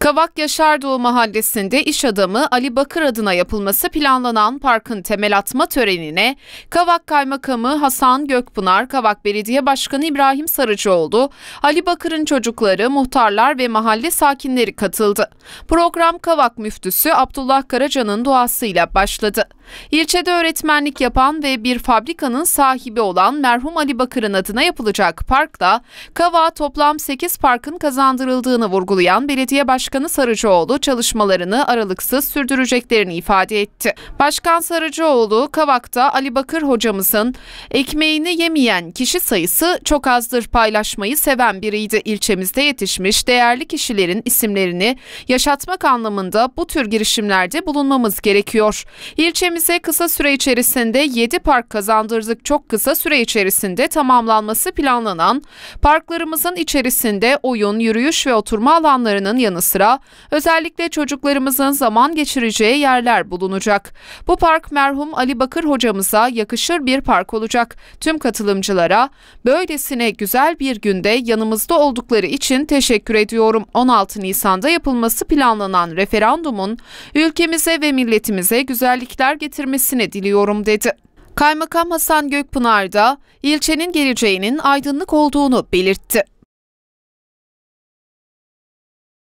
Kavak Yaşardoğu mahallesinde iş adamı Ali Bakır adına yapılması planlanan parkın temel atma törenine Kavak Kaymakamı Hasan Gökpınar, Kavak Belediye Başkanı İbrahim Sarıcıoğlu, Ali Bakır'ın çocukları, muhtarlar ve mahalle sakinleri katıldı. Program Kavak müftüsü Abdullah Karaca'nın duasıyla başladı. İlçede öğretmenlik yapan ve bir fabrikanın sahibi olan merhum Ali Bakır'ın adına yapılacak parkta Kavak toplam 8 parkın kazandırıldığını vurgulayan belediye başkanı Başkanı Sarıcıoğlu çalışmalarını aralıksız sürdüreceklerini ifade etti. Başkan Sarıcıoğlu, Kavak'ta Ali Bakır hocamızın ekmeğini yemeyen kişi sayısı çok azdır paylaşmayı seven biriydi. İlçemizde yetişmiş değerli kişilerin isimlerini yaşatmak anlamında bu tür girişimlerde bulunmamız gerekiyor. İlçemize kısa süre içerisinde 7 park kazandırdık. Çok kısa süre içerisinde tamamlanması planlanan parklarımızın içerisinde oyun, yürüyüş ve oturma alanlarının yanı sıra sıra özellikle çocuklarımızın zaman geçireceği yerler bulunacak. Bu park merhum Ali Bakır hocamıza yakışır bir park olacak. Tüm katılımcılara böylesine güzel bir günde yanımızda oldukları için teşekkür ediyorum. 16 Nisan'da yapılması planlanan referandumun ülkemize ve milletimize güzellikler getirmesini diliyorum dedi. Kaymakam Hasan Gökpınar da ilçenin geleceğinin aydınlık olduğunu belirtti.